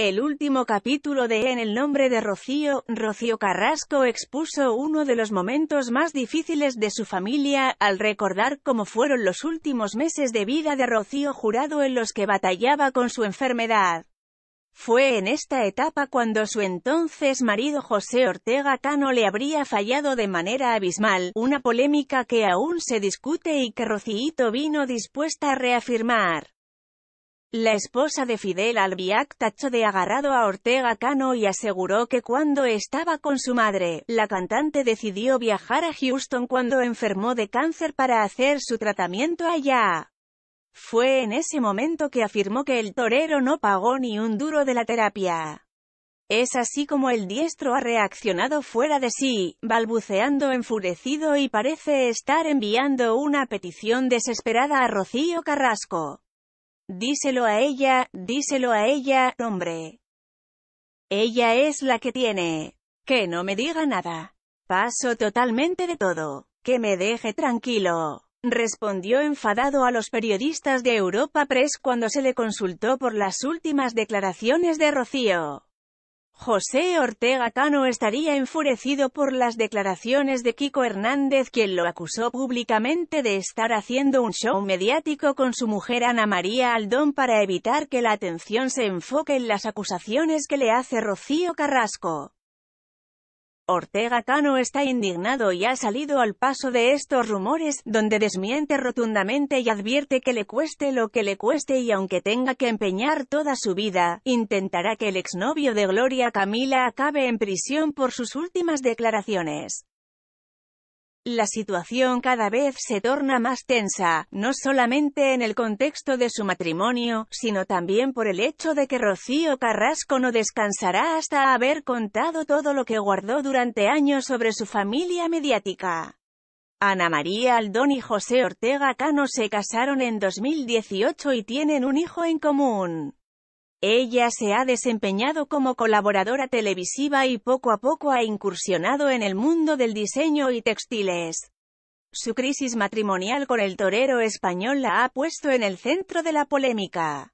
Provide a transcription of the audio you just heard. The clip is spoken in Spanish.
El último capítulo de En el nombre de Rocío, Rocío Carrasco expuso uno de los momentos más difíciles de su familia, al recordar cómo fueron los últimos meses de vida de Rocío Jurado en los que batallaba con su enfermedad. Fue en esta etapa cuando su entonces marido José Ortega Cano le habría fallado de manera abismal, una polémica que aún se discute y que Rocío vino dispuesta a reafirmar. La esposa de Fidel Albiac tachó de agarrado a Ortega Cano y aseguró que cuando estaba con su madre, la cantante decidió viajar a Houston cuando enfermó de cáncer para hacer su tratamiento allá. Fue en ese momento que afirmó que el torero no pagó ni un duro de la terapia. Es así como el diestro ha reaccionado fuera de sí, balbuceando enfurecido y parece estar enviando una petición desesperada a Rocío Carrasco. Díselo a ella, díselo a ella, hombre. Ella es la que tiene. Que no me diga nada. Paso totalmente de todo. Que me deje tranquilo. Respondió enfadado a los periodistas de Europa Press cuando se le consultó por las últimas declaraciones de Rocío. José Ortega Cano estaría enfurecido por las declaraciones de Kiko Hernández quien lo acusó públicamente de estar haciendo un show mediático con su mujer Ana María Aldón para evitar que la atención se enfoque en las acusaciones que le hace Rocío Carrasco. Ortega Cano está indignado y ha salido al paso de estos rumores, donde desmiente rotundamente y advierte que le cueste lo que le cueste y aunque tenga que empeñar toda su vida, intentará que el exnovio de Gloria Camila acabe en prisión por sus últimas declaraciones. La situación cada vez se torna más tensa, no solamente en el contexto de su matrimonio, sino también por el hecho de que Rocío Carrasco no descansará hasta haber contado todo lo que guardó durante años sobre su familia mediática. Ana María Aldón y José Ortega Cano se casaron en 2018 y tienen un hijo en común. Ella se ha desempeñado como colaboradora televisiva y poco a poco ha incursionado en el mundo del diseño y textiles. Su crisis matrimonial con el torero español la ha puesto en el centro de la polémica.